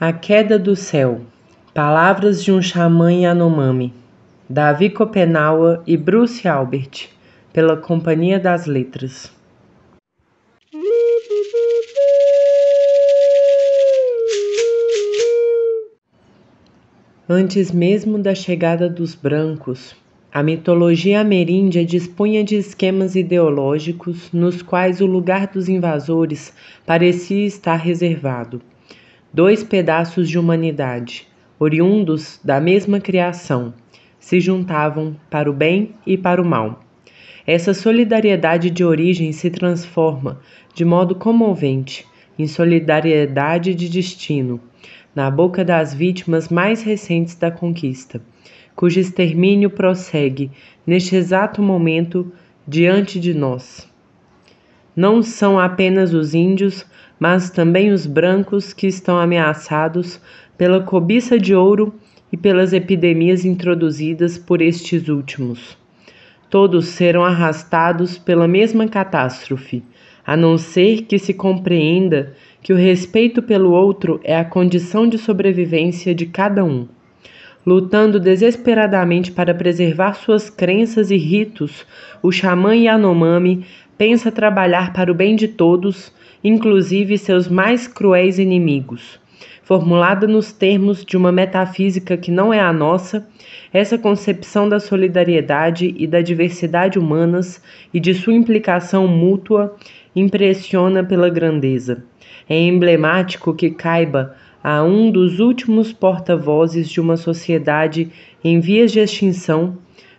A Queda do Céu Palavras de um Xamã Yanomami Davi Copenaua e Bruce Albert Pela Companhia das Letras Antes mesmo da chegada dos brancos, a mitologia ameríndia dispunha de esquemas ideológicos nos quais o lugar dos invasores parecia estar reservado dois pedaços de humanidade, oriundos da mesma criação, se juntavam para o bem e para o mal. Essa solidariedade de origem se transforma, de modo comovente, em solidariedade de destino, na boca das vítimas mais recentes da conquista, cujo extermínio prossegue, neste exato momento, diante de nós. Não são apenas os índios mas também os brancos que estão ameaçados pela cobiça de ouro e pelas epidemias introduzidas por estes últimos. Todos serão arrastados pela mesma catástrofe, a não ser que se compreenda que o respeito pelo outro é a condição de sobrevivência de cada um. Lutando desesperadamente para preservar suas crenças e ritos, o xamã Yanomami pensa trabalhar para o bem de todos inclusive seus mais cruéis inimigos. Formulada nos termos de uma metafísica que não é a nossa, essa concepção da solidariedade e da diversidade humanas e de sua implicação mútua impressiona pela grandeza. É emblemático que caiba a um dos últimos porta-vozes de uma sociedade em vias de extinção,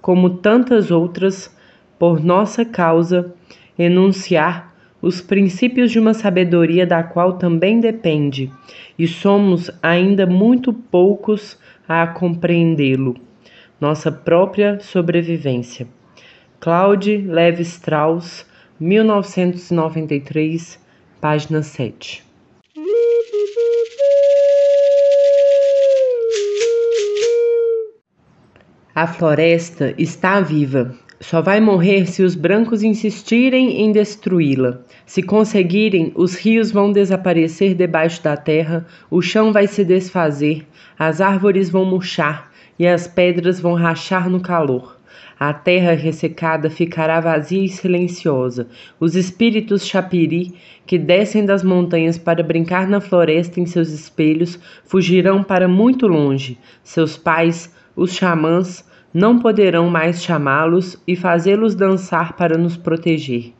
como tantas outras, por nossa causa, enunciar os princípios de uma sabedoria da qual também depende, e somos ainda muito poucos a compreendê-lo. Nossa própria sobrevivência. Claude Levi Strauss, 1993, página 7. A floresta está viva, só vai morrer se os brancos insistirem em destruí-la. Se conseguirem, os rios vão desaparecer debaixo da terra, o chão vai se desfazer, as árvores vão murchar e as pedras vão rachar no calor. A terra ressecada ficará vazia e silenciosa. Os espíritos chapiri, que descem das montanhas para brincar na floresta em seus espelhos, fugirão para muito longe. Seus pais, os xamãs, não poderão mais chamá-los e fazê-los dançar para nos proteger.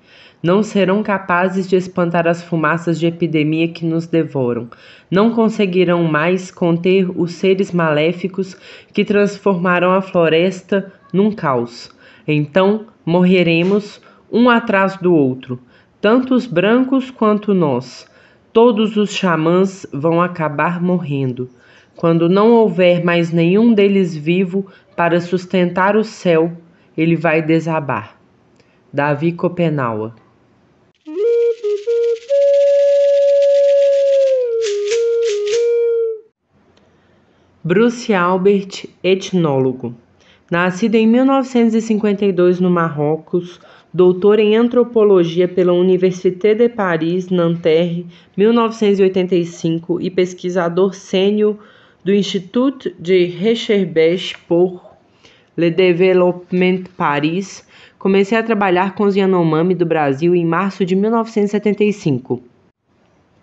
Não serão capazes de espantar as fumaças de epidemia que nos devoram. Não conseguirão mais conter os seres maléficos que transformarão a floresta num caos. Então morreremos um atrás do outro, tanto os brancos quanto nós. Todos os xamãs vão acabar morrendo. Quando não houver mais nenhum deles vivo, para sustentar o céu, ele vai desabar. Davi Copenaua Bruce Albert, etnólogo. Nascido em 1952 no Marrocos, doutor em antropologia pela Université de Paris, Nanterre, 1985 e pesquisador sênior do Institut de Recherches pour le Développement Paris, comecei a trabalhar com os Yanomami do Brasil em março de 1975.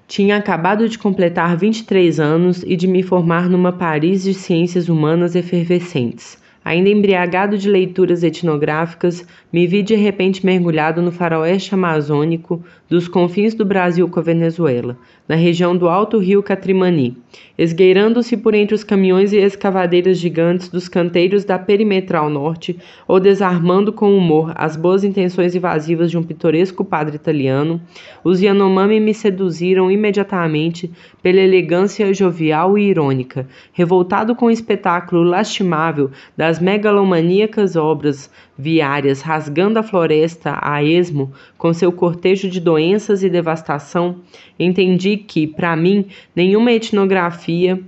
Tinha acabado de completar 23 anos e de me formar numa Paris de ciências humanas efervescentes Ainda embriagado de leituras etnográficas, me vi de repente mergulhado no faroeste amazônico dos confins do Brasil com a Venezuela, na região do alto rio Catrimani, esgueirando-se por entre os caminhões e escavadeiras gigantes dos canteiros da perimetral norte ou desarmando com humor as boas intenções invasivas de um pitoresco padre italiano, os Yanomami me seduziram imediatamente pela elegância jovial e irônica, revoltado com o espetáculo lastimável das as megalomaníacas obras viárias rasgando a floresta a esmo, com seu cortejo de doenças e devastação, entendi que, para mim, nenhuma etnografia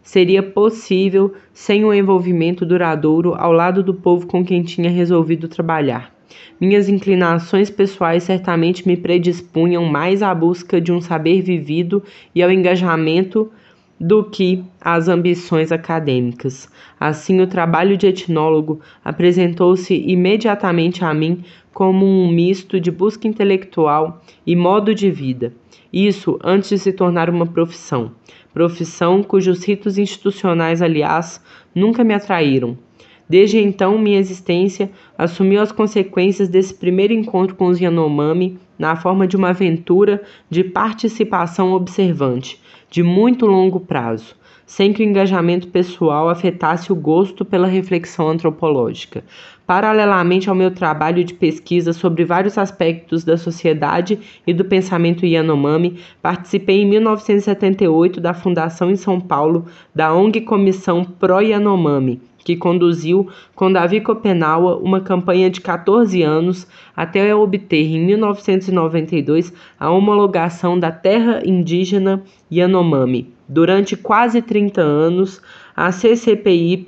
seria possível sem o um envolvimento duradouro ao lado do povo com quem tinha resolvido trabalhar. Minhas inclinações pessoais certamente me predispunham mais à busca de um saber vivido e ao engajamento do que às ambições acadêmicas. Assim, o trabalho de etnólogo apresentou-se imediatamente a mim como um misto de busca intelectual e modo de vida. Isso antes de se tornar uma profissão, profissão cujos ritos institucionais, aliás, nunca me atraíram. Desde então, minha existência assumiu as consequências desse primeiro encontro com os Yanomami na forma de uma aventura de participação observante, de muito longo prazo, sem que o engajamento pessoal afetasse o gosto pela reflexão antropológica. Paralelamente ao meu trabalho de pesquisa sobre vários aspectos da sociedade e do pensamento Yanomami, participei em 1978 da fundação em São Paulo da ONG Comissão Pro Yanomami, que conduziu com Davi Copenaua uma campanha de 14 anos até obter em 1992 a homologação da terra indígena Yanomami. Durante quase 30 anos, a CCPY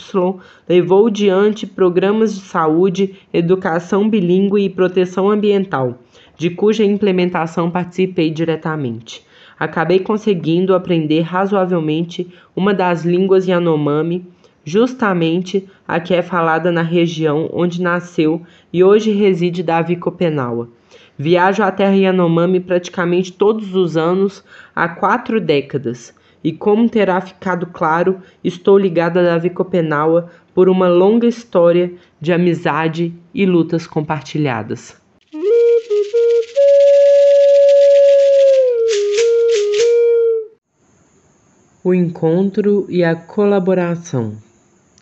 levou diante programas de saúde, educação bilíngue e proteção ambiental, de cuja implementação participei diretamente. Acabei conseguindo aprender razoavelmente uma das línguas Yanomami justamente a que é falada na região onde nasceu e hoje reside Davi Copenaua. Viajo à terra Yanomami praticamente todos os anos há quatro décadas, e como terá ficado claro, estou ligada a Davi Copenaua por uma longa história de amizade e lutas compartilhadas. O encontro e a colaboração.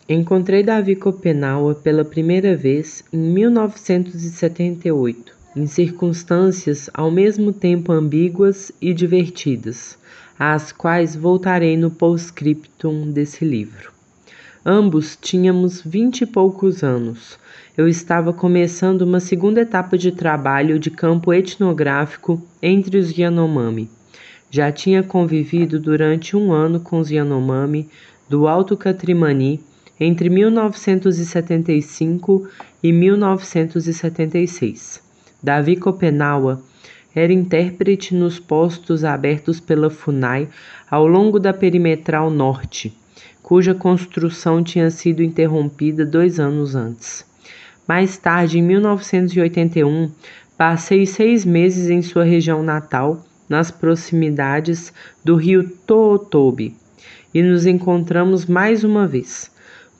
Encontrei Davi Copenaua pela primeira vez em 1978, em circunstâncias ao mesmo tempo ambíguas e divertidas, às quais voltarei no postscriptum desse livro. Ambos tínhamos vinte e poucos anos. Eu estava começando uma segunda etapa de trabalho de campo etnográfico entre os Yanomami. Já tinha convivido durante um ano com os Yanomami do Alto Catrimani entre 1975 e 1976. Davi Copenaua era intérprete nos postos abertos pela FUNAI ao longo da perimetral norte, cuja construção tinha sido interrompida dois anos antes. Mais tarde, em 1981, passei seis meses em sua região natal, nas proximidades do rio Tootobi, e nos encontramos mais uma vez.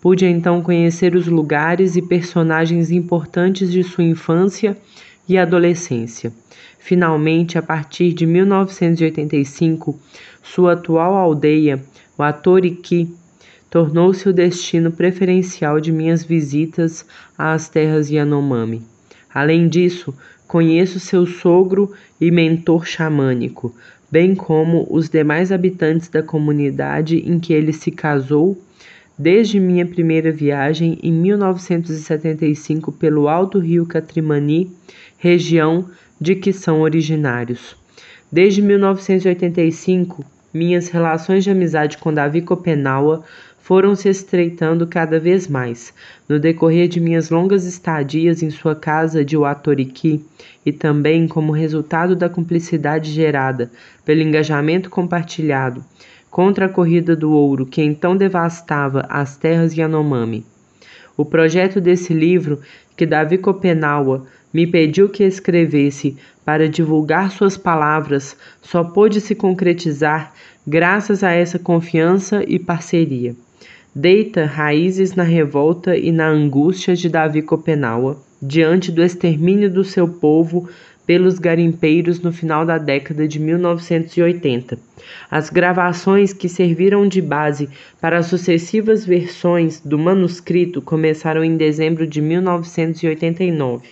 Pude então conhecer os lugares e personagens importantes de sua infância e adolescência. Finalmente, a partir de 1985, sua atual aldeia, o Atoriqui, tornou-se o destino preferencial de minhas visitas às terras Yanomami. Além disso, conheço seu sogro e mentor xamânico, bem como os demais habitantes da comunidade em que ele se casou Desde minha primeira viagem em 1975 pelo Alto Rio Catrimani, região de que são originários. Desde 1985, minhas relações de amizade com Davi Copenaua foram se estreitando cada vez mais. No decorrer de minhas longas estadias em sua casa de Watoriki e também como resultado da cumplicidade gerada pelo engajamento compartilhado contra a corrida do ouro que então devastava as terras Yanomami. O projeto desse livro, que Davi Copenaua me pediu que escrevesse para divulgar suas palavras, só pôde se concretizar graças a essa confiança e parceria. Deita raízes na revolta e na angústia de Davi Copenaua diante do extermínio do seu povo pelos garimpeiros no final da década de 1980. As gravações que serviram de base para sucessivas versões do manuscrito começaram em dezembro de 1989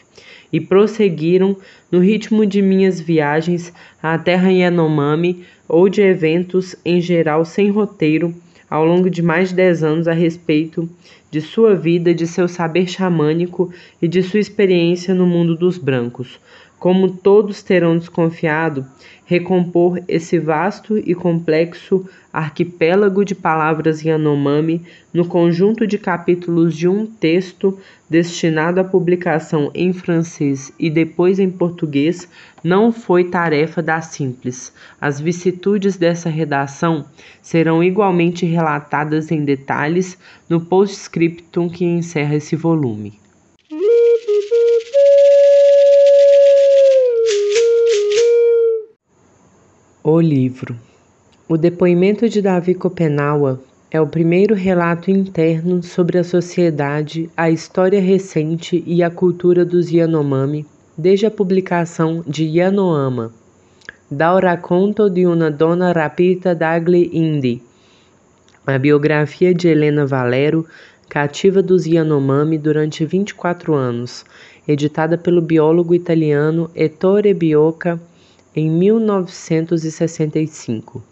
e prosseguiram no ritmo de minhas viagens à terra Yanomami ou de eventos em geral sem roteiro ao longo de mais de 10 anos a respeito de sua vida, de seu saber xamânico e de sua experiência no mundo dos brancos como todos terão desconfiado, recompor esse vasto e complexo arquipélago de palavras Yanomami no conjunto de capítulos de um texto destinado à publicação em francês e depois em português não foi tarefa da simples. As vicissitudes dessa redação serão igualmente relatadas em detalhes no postscriptum que encerra esse volume. O livro. O depoimento de Davi Copenaua é o primeiro relato interno sobre a sociedade, a história recente e a cultura dos Yanomami desde a publicação de Yanoama. Dá oraconto raconto de uma dona rapita d'Agli Indi. A biografia de Helena Valero, cativa dos Yanomami durante 24 anos, editada pelo biólogo italiano Ettore Bioca em 1965.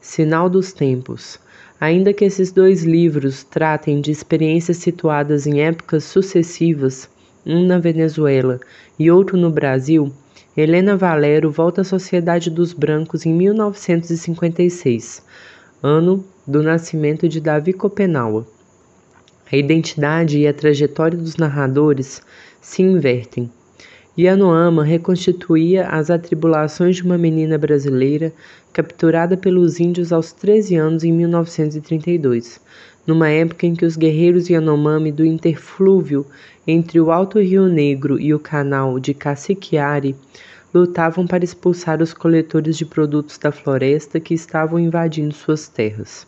Sinal dos Tempos. Ainda que esses dois livros tratem de experiências situadas em épocas sucessivas, um na Venezuela e outro no Brasil, Helena Valero volta à Sociedade dos Brancos em 1956, ano do nascimento de Davi Copenaua. A identidade e a trajetória dos narradores se invertem. Yanoama reconstituía as atribulações de uma menina brasileira capturada pelos índios aos 13 anos em 1932, numa época em que os guerreiros Yanomami do interflúvio entre o Alto Rio Negro e o canal de Caciquiari lutavam para expulsar os coletores de produtos da floresta que estavam invadindo suas terras.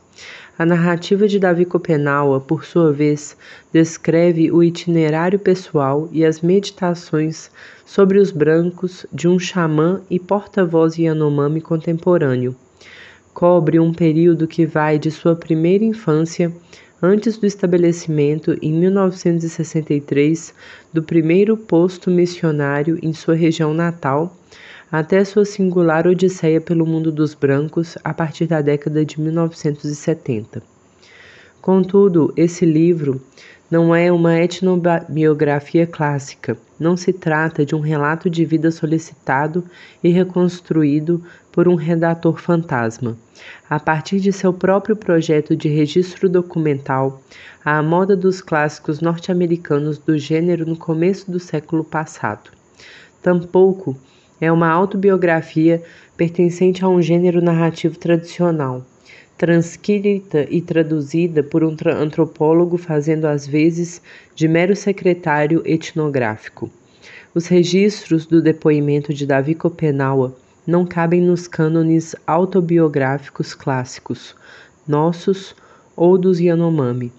A narrativa de Davi Copenaua, por sua vez, descreve o itinerário pessoal e as meditações sobre os brancos de um xamã e porta-voz Yanomami contemporâneo. Cobre um período que vai de sua primeira infância antes do estabelecimento, em 1963, do primeiro posto missionário em sua região natal, até sua singular odisseia pelo mundo dos brancos a partir da década de 1970. Contudo, esse livro não é uma etnobiografia clássica, não se trata de um relato de vida solicitado e reconstruído por um redator fantasma. A partir de seu próprio projeto de registro documental, à moda dos clássicos norte-americanos do gênero no começo do século passado. Tampouco é uma autobiografia pertencente a um gênero narrativo tradicional, transcrita e traduzida por um antropólogo fazendo às vezes de mero secretário etnográfico. Os registros do depoimento de Davi Copenaua não cabem nos cânones autobiográficos clássicos, nossos ou dos Yanomami.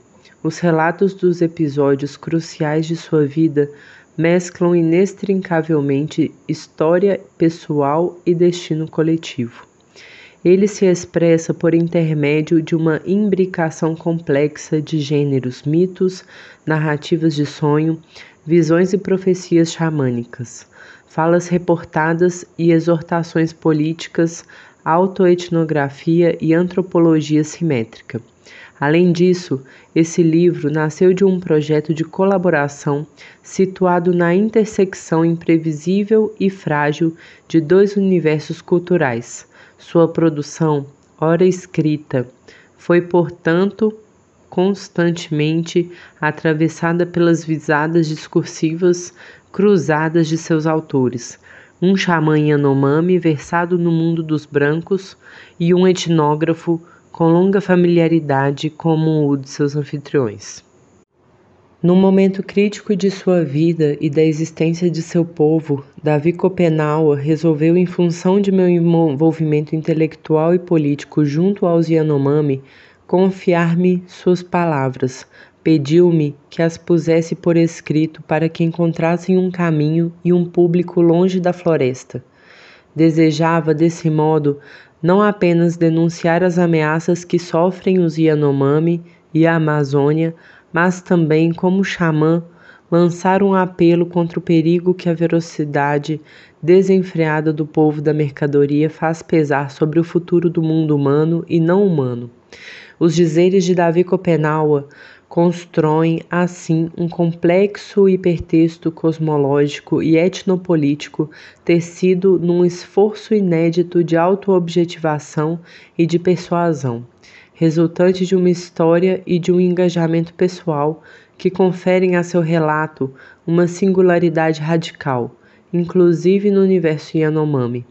Os relatos dos episódios cruciais de sua vida mesclam inextricavelmente história pessoal e destino coletivo. Ele se expressa por intermédio de uma imbricação complexa de gêneros, mitos, narrativas de sonho, visões e profecias xamânicas, falas reportadas e exortações políticas, autoetnografia e antropologia simétrica. Além disso, esse livro nasceu de um projeto de colaboração situado na intersecção imprevisível e frágil de dois universos culturais. Sua produção, ora escrita, foi, portanto, constantemente atravessada pelas visadas discursivas cruzadas de seus autores. Um xamã Yanomami versado no mundo dos brancos e um etnógrafo com longa familiaridade como o de seus anfitriões. Num momento crítico de sua vida e da existência de seu povo, Davi Copenaua resolveu, em função de meu envolvimento intelectual e político junto aos Yanomami, confiar-me suas palavras. Pediu-me que as pusesse por escrito para que encontrassem um caminho e um público longe da floresta. Desejava, desse modo, não apenas denunciar as ameaças que sofrem os Yanomami e a Amazônia, mas também, como xamã, lançar um apelo contra o perigo que a velocidade desenfreada do povo da mercadoria faz pesar sobre o futuro do mundo humano e não humano. Os dizeres de Davi Copenaua constroem assim um complexo hipertexto cosmológico e etnopolítico tecido num esforço inédito de autoobjetivação e de persuasão, resultante de uma história e de um engajamento pessoal que conferem a seu relato uma singularidade radical, inclusive no universo Yanomami.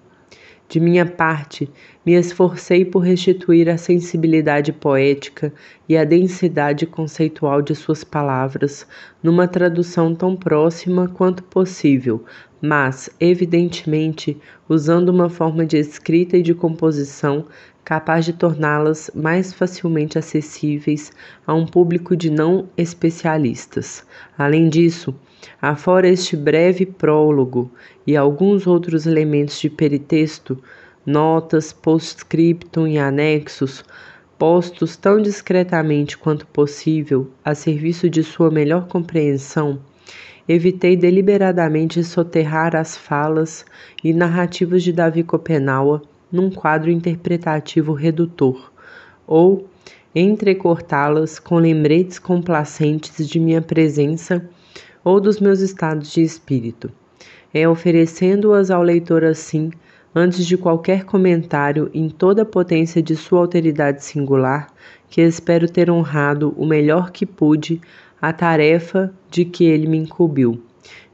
De minha parte, me esforcei por restituir a sensibilidade poética e a densidade conceitual de suas palavras, numa tradução tão próxima quanto possível, mas, evidentemente, usando uma forma de escrita e de composição capaz de torná-las mais facilmente acessíveis a um público de não especialistas. Além disso, afora este breve prólogo e alguns outros elementos de peritexto, notas, postscriptum e anexos, postos tão discretamente quanto possível a serviço de sua melhor compreensão, evitei deliberadamente soterrar as falas e narrativas de Davi Copenaua num quadro interpretativo redutor, ou entrecortá-las com lembretes complacentes de minha presença ou dos meus estados de espírito. É oferecendo-as ao leitor assim, antes de qualquer comentário, em toda a potência de sua alteridade singular, que espero ter honrado o melhor que pude a tarefa de que ele me incumbiu,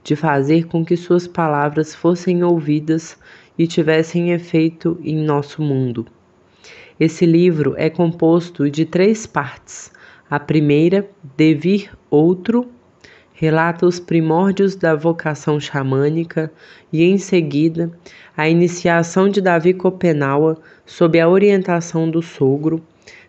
de fazer com que suas palavras fossem ouvidas e tivessem efeito em nosso mundo. Esse livro é composto de três partes. A primeira, Devir Outro, relata os primórdios da vocação xamânica e, em seguida, a iniciação de Davi Copenaua sob a orientação do sogro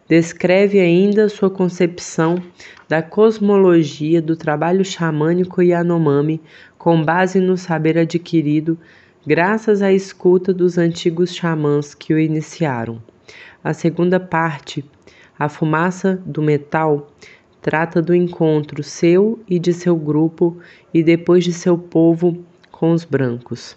descreve ainda sua concepção da cosmologia do trabalho xamânico Yanomami com base no saber adquirido graças à escuta dos antigos xamãs que o iniciaram. A segunda parte, A Fumaça do Metal, trata do encontro seu e de seu grupo e depois de seu povo com os brancos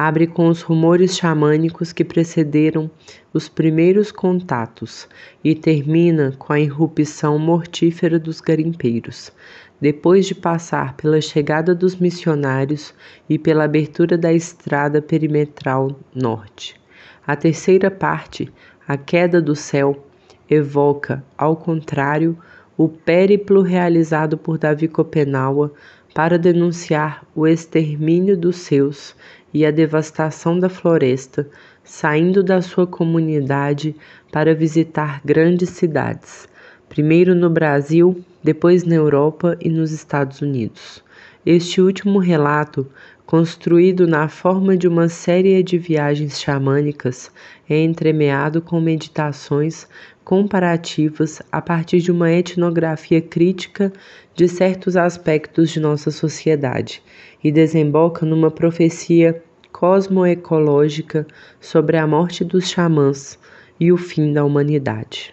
abre com os rumores xamânicos que precederam os primeiros contatos e termina com a irrupção mortífera dos garimpeiros. Depois de passar pela chegada dos missionários e pela abertura da estrada perimetral norte, a terceira parte, a queda do céu, evoca, ao contrário, o périplo realizado por Davi Copenaua para denunciar o extermínio dos seus e a devastação da floresta, saindo da sua comunidade para visitar grandes cidades, primeiro no Brasil, depois na Europa e nos Estados Unidos. Este último relato, construído na forma de uma série de viagens xamânicas, é entremeado com meditações comparativas a partir de uma etnografia crítica de certos aspectos de nossa sociedade e desemboca numa profecia cosmoecológica sobre a morte dos xamãs e o fim da humanidade.